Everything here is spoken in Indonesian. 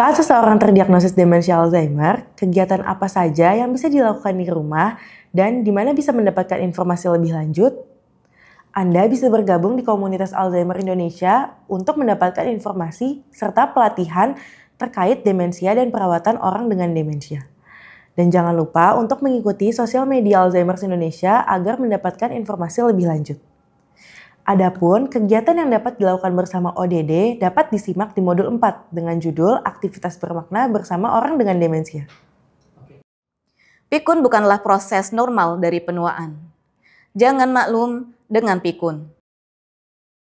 Saat seseorang terdiagnosis demensia Alzheimer, kegiatan apa saja yang bisa dilakukan di rumah dan di mana bisa mendapatkan informasi lebih lanjut? Anda bisa bergabung di komunitas Alzheimer Indonesia untuk mendapatkan informasi serta pelatihan terkait demensia dan perawatan orang dengan demensia. Dan jangan lupa untuk mengikuti sosial media Alzheimer Indonesia agar mendapatkan informasi lebih lanjut. Adapun kegiatan yang dapat dilakukan bersama ODD dapat disimak di modul 4 dengan judul aktivitas bermakna bersama orang dengan demensia. Pikun bukanlah proses normal dari penuaan. Jangan maklum dengan pikun.